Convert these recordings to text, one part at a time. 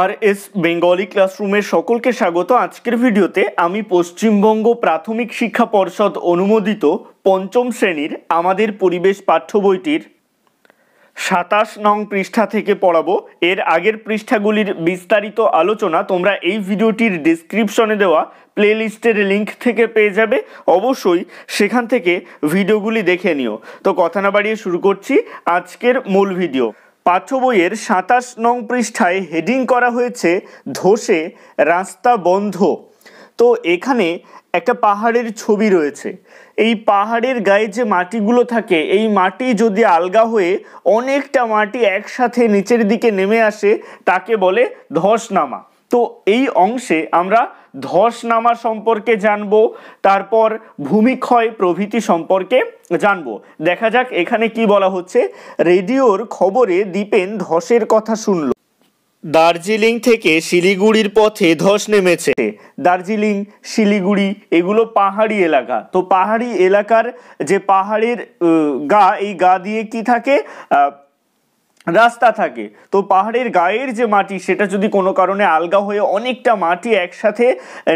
আর S Bengali ক্লাসরুমের সকলকে স্বাগত আজকের ভিডিওতে আমি পশ্চিমবঙ্গ প্রাথমিক শিক্ষা পর্ষদ অনুমোদিত পঞ্চম শ্রেণীর আমাদের পরিবেশ পাঠ্য বইটির সাতাশ নং পৃষ্ঠা থেকে পড়াবো এর আগের পৃষ্ঠাগুলির বিস্তারিত আলোচনা তোমরা এই ভিডিওটির ডিসক্রিপশনে দেওয়া প্লে লিস্টের লিঙ্ক থেকে পেয়ে যাবে অবশ্যই সেখান থেকে ভিডিওগুলি দেখে নিও তো কথা না বাড়িয়ে শুরু করছি আজকের মূল ভিডিও পাঠ্য বইয়ের সাতাশ নং পৃষ্ঠায় হেডিং করা হয়েছে ধসে রাস্তা বন্ধ তো এখানে একটা পাহাড়ের ছবি রয়েছে এই পাহাড়ের গায়ে যে মাটিগুলো থাকে এই মাটি যদি আলগা হয়ে অনেকটা মাটি একসাথে নিচের দিকে নেমে আসে তাকে বলে ধস নামা তো এই অংশে আমরা ধস নামা সম্পর্কে জানব তারপর ভূমিক্ষয় প্রভৃতি সম্পর্কে জানব দেখা যাক এখানে কি বলা হচ্ছে রেডিওর খবরে দীপেন ধসের কথা শুনল দার্জিলিং থেকে শিলিগুড়ির পথে ধস নেমেছে দার্জিলিং শিলিগুড়ি এগুলো পাহাড়ি এলাকা তো পাহাড়ি এলাকার যে পাহাড়ের গা এই গা দিয়ে কি থাকে রাস্তা থাকে তো পাহাড়ের গায়ের যে মাটি সেটা যদি কোনো কারণে আলগা হয়ে অনেকটা মাটি একসাথে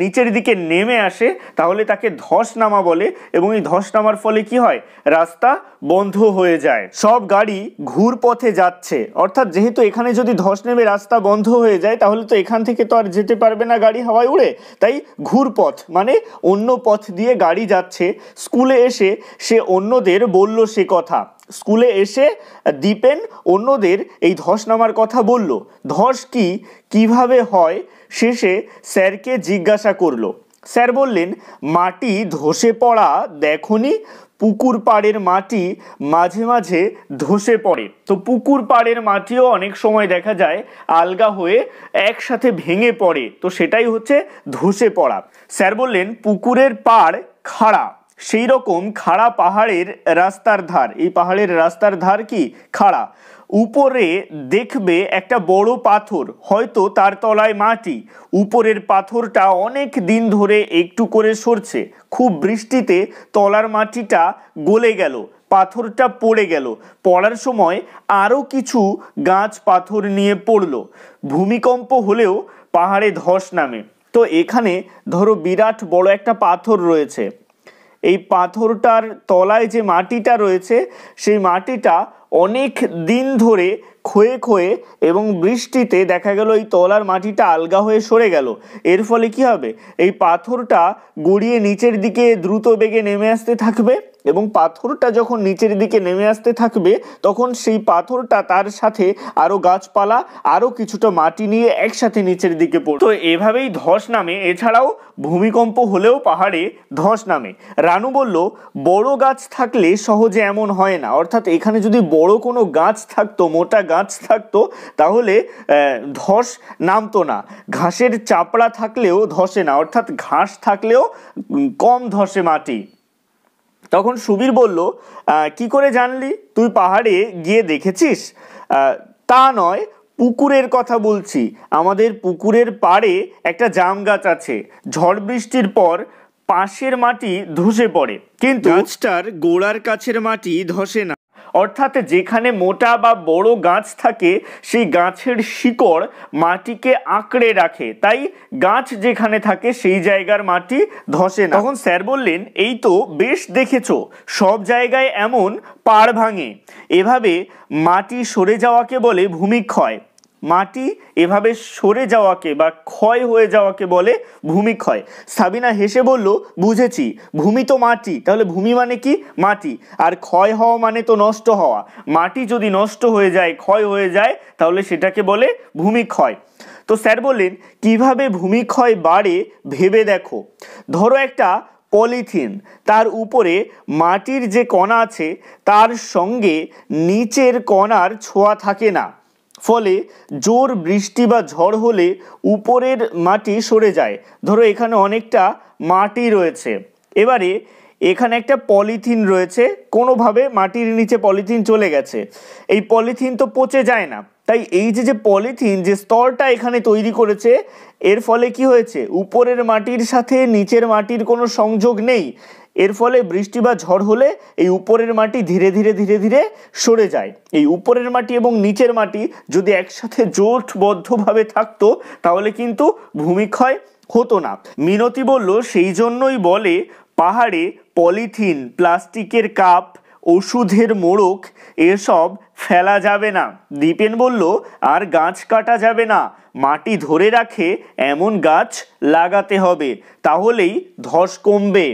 নিচের দিকে নেমে আসে তাহলে তাকে ধস নামা বলে এবং এই ধস নামার ফলে কি হয় রাস্তা বন্ধ হয়ে যায় সব গাড়ি ঘুর পথে যাচ্ছে অর্থাৎ যেহেতু এখানে যদি ধস নেমে রাস্তা বন্ধ হয়ে যায় তাহলে তো এখান থেকে তো আর যেতে পারবে না গাড়ি হাওয়ায় উড়ে তাই ঘুর পথ মানে অন্য পথ দিয়ে গাড়ি যাচ্ছে স্কুলে এসে সে অন্যদের বলল সে কথা স্কুলে এসে দীপেন অন্যদের এই ধস নামার কথা বলল ধস কি কিভাবে হয় শেষে স্যারকে জিজ্ঞাসা করলো স্যার বললেন মাটি ধসে পড়া দেখনি পুকুর পাড়ের মাটি মাঝে মাঝে ধসে পড়ে তো পুকুর পাড়ের মাটিও অনেক সময় দেখা যায় আলগা হয়ে একসাথে ভেঙে পড়ে তো সেটাই হচ্ছে ধসে পড়া স্যার বললেন পুকুরের পাড় খাড়া সেই রকম খাড়া পাহাড়ের রাস্তার ধার এই পাহাড়ের রাস্তার ধার কি খাড়া উপরে দেখবে একটা বড় পাথর হয়তো তার তলায় মাটি উপরের পাথরটা অনেক দিন ধরে একটু করে সরছে খুব বৃষ্টিতে তলার মাটিটা গলে গেল পাথরটা পড়ে গেল পড়ার সময় আরও কিছু গাছ পাথর নিয়ে পড়ল ভূমিকম্প হলেও পাহাড়ে ধস নামে তো এখানে ধরো বিরাট বড় একটা পাথর রয়েছে এই পাথরটার তলায় যে মাটিটা রয়েছে সেই মাটিটা অনেক দিন ধরে ক্ষয়ে ক্ষয়ে এবং বৃষ্টিতে দেখা গেল এই তলার মাটিটা আলগা হয়ে সরে গেল এর ফলে কি হবে এই পাথরটা গড়িয়ে নিচের দিকে দ্রুত বেগে নেমে আসতে থাকবে এবং পাথরটা যখন নিচের দিকে নেমে আসতে থাকবে তখন সেই পাথরটা তার সাথে আরও গাছপালা আরও কিছুটা মাটি নিয়ে একসাথে নিচের দিকে পড়ত এভাবেই ধস নামে এছাড়াও ভূমিকম্প হলেও পাহাড়ে ধস নামে রানু বলল বড় গাছ থাকলে সহজে এমন হয় না অর্থাৎ এখানে যদি বড় কোনো গাছ থাকতো মোটা গাছ থাকতো তাহলে ধস নামতো না ঘাসের চাপড়া থাকলেও ধসে না অর্থাৎ ঘাস থাকলেও কম ধসে মাটি তখন সুবীর বলল কি করে জানলি তুই পাহাড়ে গিয়ে দেখেছিস তা নয় পুকুরের কথা বলছি আমাদের পুকুরের পাড়ে একটা জাম গাছ আছে ঝড় বৃষ্টির পর পাশের মাটি ধসে পড়ে কিন্তু গাছটার গোড়ার কাছের মাটি ধসে না অর্থাৎ যেখানে মোটা বা বড় গাছ থাকে সেই গাছের শিকড় মাটিকে আঁকড়ে রাখে তাই গাছ যেখানে থাকে সেই জায়গার মাটি ধসে না তখন স্যার বললেন এই তো বেশ দেখেছো সব জায়গায় এমন পাড় ভাঙে এভাবে মাটি সরে যাওয়াকে বলে ভূমিক্ষয় মাটি এভাবে সরে যাওয়াকে বা ক্ষয় হয়ে যাওয়াকে বলে ভূমি ক্ষয় সাবিনা হেসে বলল বুঝেছি ভূমি তো মাটি তাহলে ভূমি মানে কি মাটি আর ক্ষয় হওয়া মানে তো নষ্ট হওয়া মাটি যদি নষ্ট হয়ে যায় ক্ষয় হয়ে যায় তাহলে সেটাকে বলে ভূমি ক্ষয় তো স্যার বললেন কিভাবে ভূমি ক্ষয় বাড়ে ভেবে দেখো ধরো একটা পলিথিন তার উপরে মাটির যে কণা আছে তার সঙ্গে নিচের কণার ছোঁয়া থাকে না ফলে জোর বৃষ্টি বা ঝড় হলে উপরের মাটি সরে যায় ধরো এখানে অনেকটা মাটি রয়েছে এবারে এখানে একটা পলিথিন রয়েছে কোনোভাবে মাটির নিচে পলিথিন চলে গেছে এই পলিথিন তো পচে যায় না তাই এই যে যে পলিথিন যে স্তরটা এখানে তৈরি করেছে এর ফলে কি হয়েছে উপরের মাটির সাথে নিচের মাটির কোনো সংযোগ নেই এর ফলে বৃষ্টি বা ঝড় হলে এই উপরের মাটি ধীরে ধীরে ধীরে ধীরে সরে যায় এই উপরের মাটি এবং নিচের মাটি যদি একসাথে জোটবদ্ধভাবে থাকতো তাহলে কিন্তু ভূমিক্ষয় হতো না মিনতি বলল সেই জন্যই বলে পাহাড়ে পলিথিন প্লাস্টিকের কাপ ওষুধের মোড়ক এসব ফেলা যাবে না দীপেন বলল আর গাছ কাটা যাবে না মাটি ধরে রাখে এমন গাছ লাগাতে হবে তাহলেই ধস কমবে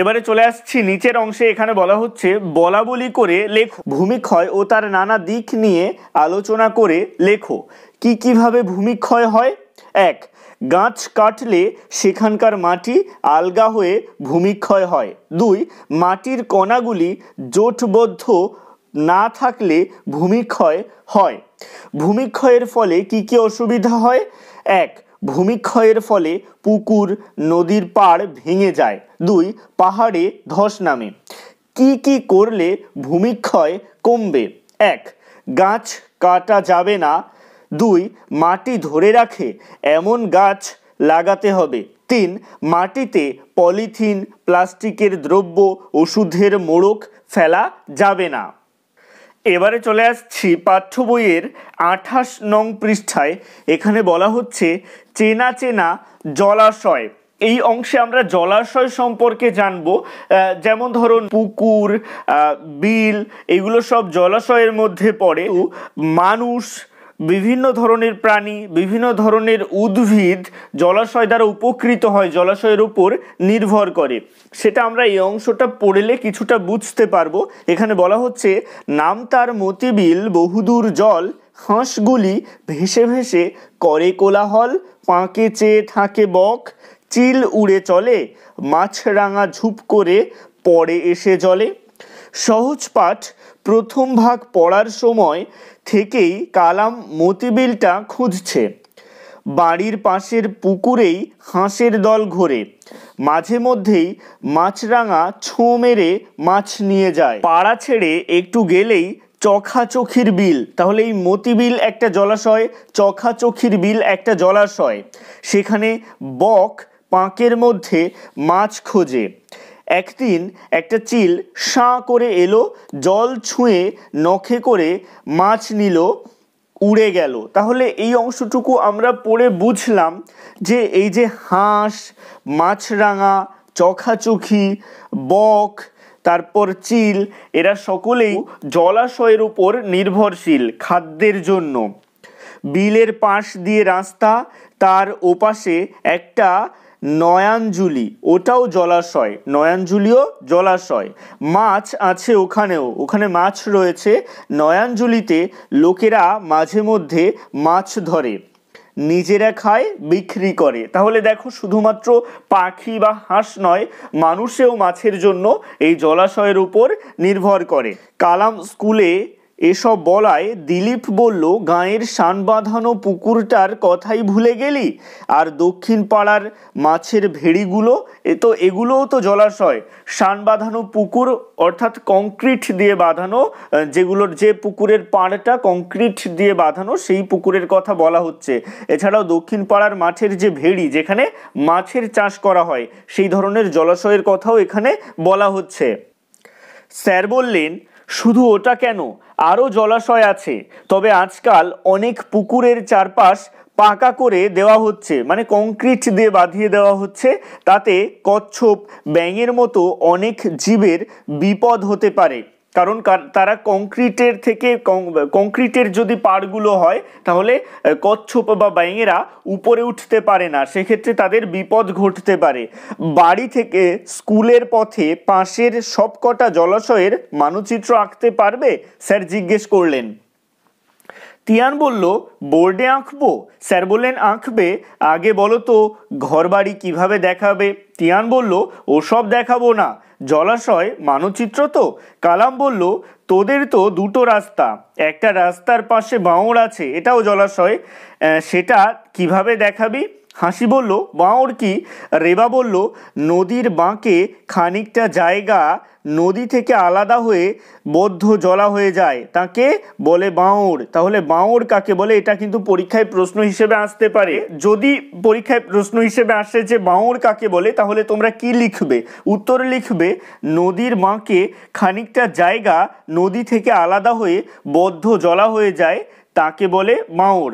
এবারে চলে আসছি নিচের অংশে এখানে বলা হচ্ছে বলা বলি করে লেখো ভূমিক্ষয় ও তার নানা দিক নিয়ে আলোচনা করে লেখো কি কিভাবে ভূমিক্ষয় হয় এক গাছ কাটলে সেখানকার মাটি আলগা হয়ে ভূমিক্ষয় হয় দুই মাটির কণাগুলি জোটবদ্ধ না থাকলে ভূমিক্ষয় হয় ভূমিক্ষয়ের ফলে কি কি অসুবিধা হয় এক ভূমিক্ষয়ের ফলে পুকুর নদীর পাড় ভেঙে যায় দুই পাহাড়ে ধস নামে কি কি করলে ভূমিক্ষয় কমবে এক গাছ কাটা যাবে না দুই মাটি ধরে রাখে এমন গাছ লাগাতে হবে তিন মাটিতে পলিথিন প্লাস্টিকের দ্রব্য ওষুধের মোড়ক ফেলা যাবে না এবারে চলে আসছি পাঠ্য বইয়ের আঠাশ নং পৃষ্ঠায় এখানে বলা হচ্ছে চেনা চেনা জলাশয় এই অংশে আমরা জলাশয় সম্পর্কে জানব যেমন ধরুন পুকুর বিল এগুলো সব জলাশয়ের মধ্যে পড়ে মানুষ বিভিন্ন ধরনের প্রাণী বিভিন্ন ধরনের উদ্ভিদ জলাশয় দ্বারা উপকৃত হয় জলাশয়ের উপর নির্ভর করে সেটা আমরা এই অংশটা পড়লে কিছুটা বুঝতে পারবো এখানে বলা হচ্ছে নাম তার মতিবিল বহুদূর জল হাঁসগুলি ভেসে ভেসে করে কোলাহল পাঁকে চেয়ে থাকে বক চিল উড়ে চলে মাছরাঙা ঝুপ করে পড়ে এসে জলে সহজ পাঠ প্রথম ভাগ পড়ার সময় থেকেই কালাম মতিবিলটা খুঁজছে বাড়ির পাশের পুকুরেই হাঁসের দল ঘোরে মাঝে মধ্যেই মাছরাঙা ছোঁ মেরে মাছ নিয়ে যায় পাড়া ছেড়ে একটু গেলেই চখাচোখির বিল তাহলে এই মতিবিল একটা জলাশয় চখাচোখির বিল একটা জলাশয় সেখানে বক পাঁকের মধ্যে মাছ খোঁজে একদিন একটা চিল সাঁ করে এলো জল ছুঁয়ে নখে করে মাছ নিল উড়ে গেল তাহলে এই অংশটুকু আমরা পড়ে বুঝলাম যে এই যে হাঁস মাছরাঙা চখাচখি বক তারপর চিল এরা সকলেই জলাশয়ের উপর নির্ভরশীল খাদ্যের জন্য বিলের পাশ দিয়ে রাস্তা তার ওপাশে একটা নয়াঞ্জুলি ওটাও জলাশয় নয়াঞ্জুলিও জলাশয় মাছ আছে ওখানেও ওখানে মাছ রয়েছে নয়াঞ্জুলিতে লোকেরা মাঝে মধ্যে মাছ ধরে নিজেরা খায় বিক্রি করে তাহলে দেখো শুধুমাত্র পাখি বা হাঁস নয় মানুষেও মাছের জন্য এই জলাশয়ের উপর নির্ভর করে কালাম স্কুলে এসব বলায় দিলীপ বলল গাঁয়ের শান বাঁধানো পুকুরটার কথাই ভুলে গেলি আর দক্ষিণ পাড়ার মাছের ভেড়িগুলো এ তো এগুলোও তো জলাশয় শান বাঁধানো পুকুর অর্থাৎ কংক্রিট দিয়ে বাঁধানো যেগুলোর যে পুকুরের পাড়টা কংক্রিট দিয়ে বাঁধানো সেই পুকুরের কথা বলা হচ্ছে এছাড়াও দক্ষিণ পাড়ার মাছের যে ভেড়ি যেখানে মাছের চাষ করা হয় সেই ধরনের জলাশয়ের কথাও এখানে বলা হচ্ছে স্যার বললেন শুধু ওটা কেন আরও জলাশয় আছে তবে আজকাল অনেক পুকুরের চারপাশ পাকা করে দেওয়া হচ্ছে মানে কংক্রিট দিয়ে বাঁধিয়ে দেওয়া হচ্ছে তাতে কচ্ছপ ব্যাঙের মতো অনেক জীবের বিপদ হতে পারে কারণ তারা কংক্রিটের থেকে কংক্রিটের যদি পাড়গুলো হয় তাহলে কচ্ছপ বা ব্যাঙেরা উপরে উঠতে পারে না সেক্ষেত্রে তাদের বিপদ ঘটতে পারে বাড়ি থেকে স্কুলের পথে পাশের সবকটা জলাশয়ের মানচিত্র আঁকতে পারবে স্যার জিজ্ঞেস করলেন তিয়ান বলল বোর্ডে আঁকবো স্যার বললেন আঁকবে আগে বলো তো ঘরবাড়ি কিভাবে দেখাবে তিয়ান বলল ওসব দেখাবো না জলাশয় মানচিত্র তো কালাম বলল তোদের তো দুটো রাস্তা একটা রাস্তার পাশে বাঁওড় আছে এটাও জলাশয় সেটা কিভাবে দেখাবি হাসি বলল বাঁওর কি রেবা বলল নদীর বাঁকে খানিকটা জায়গা নদী থেকে আলাদা হয়ে বদ্ধ জলা হয়ে যায় তাকে বলে বাঁওর তাহলে বাঁওর কাকে বলে এটা কিন্তু পরীক্ষায় প্রশ্ন হিসেবে আসতে পারে যদি পরীক্ষায় প্রশ্ন হিসেবে আসে যে বাঁওর কাকে বলে তাহলে তোমরা কি লিখবে উত্তর লিখবে নদীর বাঁকে খানিকটা জায়গা নদী থেকে আলাদা হয়ে বদ্ধ জলা হয়ে যায় তাকে বলে মাওর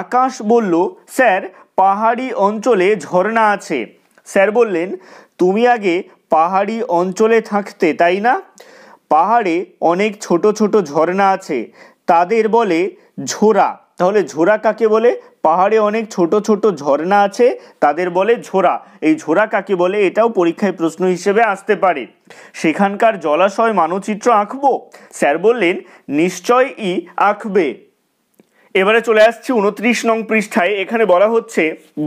আকাশ বলল স্যার পাহাড়ি অঞ্চলে ঝর্ণা আছে স্যার বললেন তুমি আগে পাহাড়ি অঞ্চলে থাকতে তাই না পাহাড়ে অনেক ছোট ছোট ঝর্ণা আছে তাদের বলে ঝোরা তাহলে ঝোরা কাকে বলে পাহাড়ে অনেক ছোট ছোট ঝর্ণা আছে তাদের বলে ঝোরা এই ঝোরা কাকে বলে এটাও পরীক্ষায় প্রশ্ন হিসেবে আসতে পারে সেখানকার জলাশয় মানচিত্র আঁকবো স্যার বললেন নিশ্চয়ই আঁকবে এবারে চলে আসছে উনত্রিশ নং পৃষ্ঠায় এখানে বলা হচ্ছে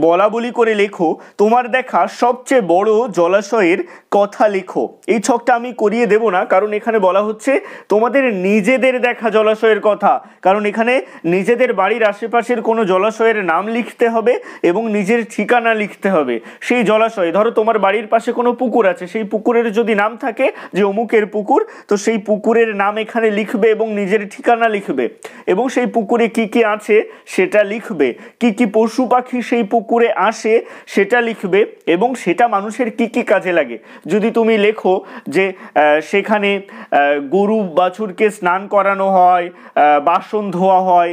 বলা বলি করে লেখো তোমার দেখা সবচেয়ে বড় জলাশয়ের কথা লেখো এই ছকটা আমি করিয়ে দেব না কারণ এখানে বলা হচ্ছে তোমাদের নিজেদের দেখা জলাশয়ের কথা কারণ এখানে নিজেদের বাড়ির আশেপাশের কোনো জলাশয়ের নাম লিখতে হবে এবং নিজের ঠিকানা লিখতে হবে সেই জলাশয় ধরো তোমার বাড়ির পাশে কোনো পুকুর আছে সেই পুকুরের যদি নাম থাকে যে অমুকের পুকুর তো সেই পুকুরের নাম এখানে লিখবে এবং নিজের ঠিকানা লিখবে এবং সেই পুকুরে কী কী কি আছে সেটা লিখবে কি কি পশু পাখি সেই পুকুরে আসে সেটা লিখবে এবং সেটা মানুষের কি কি কাজে লাগে যদি তুমি লেখো যে সেখানে গরু বাছুরকে স্নান করানো হয় বাসন ধোয়া হয়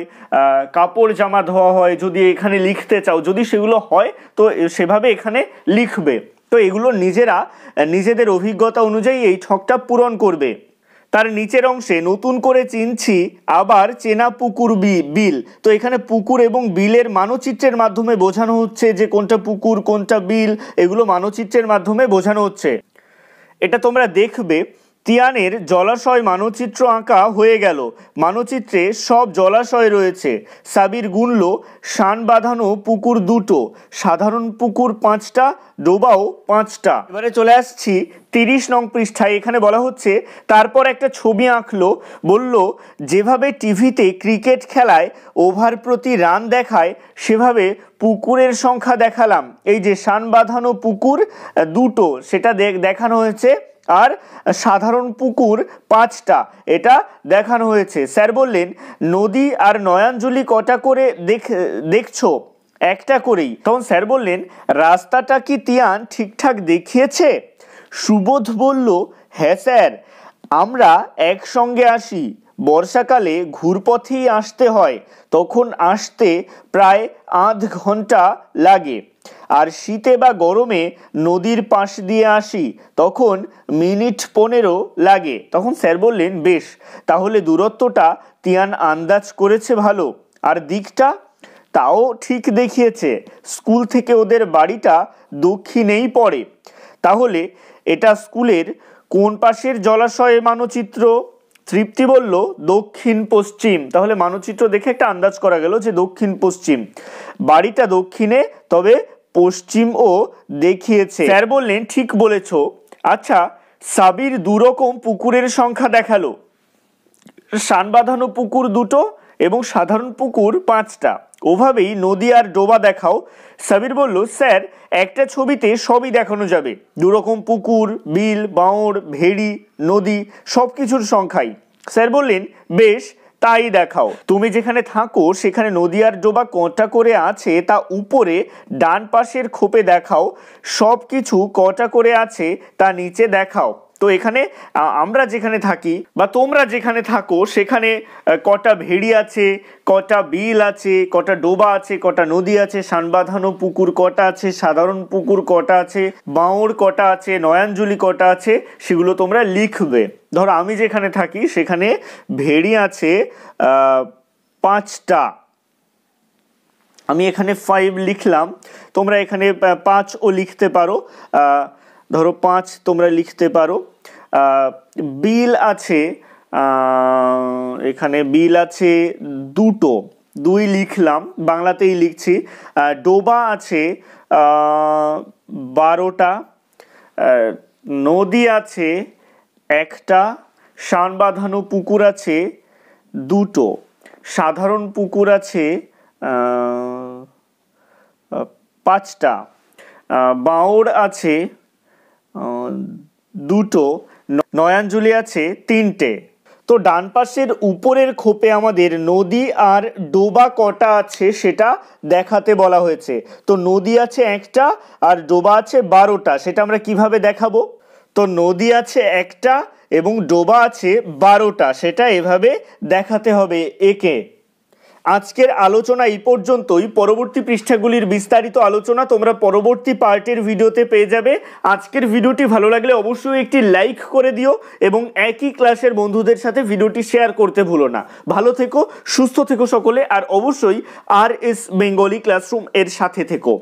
কাপড় জামা ধোয়া হয় যদি এখানে লিখতে চাও যদি সেগুলো হয় তো সেভাবে এখানে লিখবে তো এগুলো নিজেরা নিজেদের অভিজ্ঞতা অনুযায়ী এই ছকটা পূরণ করবে তার নিচের অংশে নতুন করে চিনছি আবার চেনা পুকুর বিল তো এখানে পুকুর এবং বিলের মানচিত্রের মাধ্যমে বোঝানো হচ্ছে যে কোনটা পুকুর কোনটা বিল এগুলো মানচিত্রের মাধ্যমে বোঝানো হচ্ছে এটা তোমরা দেখবে তিয়ানের জলাশয় মানচিত্র আঁকা হয়ে গেল মানচিত্রে সব জলাশয় রয়েছে সাবির গুনল শান বাঁধানো পুকুর দুটো সাধারণ পুকুর পাঁচটা ডোবাও পাঁচটা এবারে চলে আসছি তিরিশ নং পৃষ্ঠায় এখানে বলা হচ্ছে তারপর একটা ছবি আঁকলো বলল যেভাবে টিভিতে ক্রিকেট খেলায় ওভার প্রতি রান দেখায় সেভাবে পুকুরের সংখ্যা দেখালাম এই যে শান বাঁধানো পুকুর দুটো সেটা দেখানো হয়েছে আর সাধারণ পুকুর পাঁচটা এটা দেখানো হয়েছে স্যার বললেন নদী আর নয়াঞ্জলি কটা করে দেখ দেখছো একটা করেই তখন স্যার বললেন রাস্তাটা কি তিয়ান ঠিকঠাক দেখিয়েছে সুবোধ বলল হ্যাঁ স্যার আমরা একসঙ্গে আসি বর্ষাকালে ঘুরপথেই আসতে হয় তখন আসতে প্রায় আধ ঘন্টা লাগে আর শীতে বা গরমে নদীর পাশ দিয়ে আসি তখন মিনিট পনেরো লাগে তখন স্যার বললেন বেশ তাহলে দূরত্বটা তিয়ান আন্দাজ করেছে ভালো আর দিকটা তাও ঠিক দেখিয়েছে স্কুল থেকে ওদের বাড়িটা দক্ষিণেই পড়ে তাহলে এটা স্কুলের কোন পাশের জলাশয়ে মানচিত্র তৃপ্তি বলল দক্ষিণ পশ্চিম তাহলে মানচিত্র দেখে একটা আন্দাজ করা গেল যে দক্ষিণ পশ্চিম বাড়িটা দক্ষিণে তবে পশ্চিমও দেখিয়েছে স্যার বললেন ঠিক বলেছ আচ্ছা সাবির দুরকম পুকুরের সংখ্যা দেখালো সান বাঁধানো পুকুর দুটো এবং সাধারণ পুকুর পাঁচটা ওভাবেই নদী আর ডোবা দেখাও সাবির বলল স্যার একটা ছবিতে সবই দেখানো যাবে দুরকম পুকুর বিল বাঁড় ভেড়ি নদী সব কিছুর সংখ্যাই স্যার বললেন বেশ তাই দেখাও তুমি যেখানে থাকো সেখানে নদিয়ার ডোবা কটা করে আছে তা উপরে ডান পাশের খোপে দেখাও সব কিছু কটা করে আছে তা নিচে দেখাও তো এখানে আমরা যেখানে থাকি বা তোমরা যেখানে থাকো সেখানে কটা ভেড়ি আছে কটা বিল আছে কটা ডোবা আছে কটা নদী আছে সানবাঁধানো পুকুর কটা আছে সাধারণ পুকুর কটা আছে বাঁওর কটা আছে নয়াঞ্জলি কটা আছে সেগুলো তোমরা লিখবে ধরো আমি যেখানে থাকি সেখানে ভেড়ি আছে পাঁচটা আমি এখানে ফাইভ লিখলাম তোমরা এখানে পাঁচও লিখতে পারো ধরো পাঁচ তোমরা লিখতে পারো বিল আছে এখানে বিল আছে দুটো দুই লিখলাম বাংলাতেই লিখছি ডোবা আছে বারোটা নদী আছে একটা শান বাঁধানো পুকুর আছে দুটো সাধারণ পুকুর আছে পাঁচটা বাঁওড় আছে দুটো নয়াঞ্জলি আছে তিনটে তো ডান পাশের উপরের খোপে আমাদের নদী আর ডোবা কটা আছে সেটা দেখাতে বলা হয়েছে তো নদী আছে একটা আর ডোবা আছে বারোটা সেটা আমরা কিভাবে দেখাবো তো নদী আছে একটা এবং ডোবা আছে বারোটা সেটা এভাবে দেখাতে হবে একে আজকের আলোচনা এই পর্যন্তই পরবর্তী পৃষ্ঠাগুলির বিস্তারিত আলোচনা তোমরা পরবর্তী পার্টের ভিডিওতে পেয়ে যাবে আজকের ভিডিওটি ভালো লাগলে অবশ্যই একটি লাইক করে দিও এবং একই ক্লাসের বন্ধুদের সাথে ভিডিওটি শেয়ার করতে ভুলো না ভালো থেকো সুস্থ থেকো সকলে আর অবশ্যই আর এস বেঙ্গলি ক্লাসরুম এর সাথে থেকো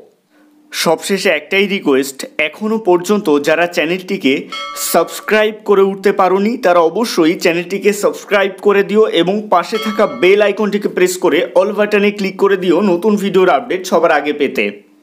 সবশেষে একটাই রিকোয়েস্ট এখনও পর্যন্ত যারা চ্যানেলটিকে সাবস্ক্রাইব করে উঠতে পারোনি তারা অবশ্যই চ্যানেলটিকে সাবস্ক্রাইব করে দিও এবং পাশে থাকা বেল আইকনটিকে প্রেস করে অল বাটনে ক্লিক করে দিও নতুন ভিডিওর আপডেট সবার আগে পেতে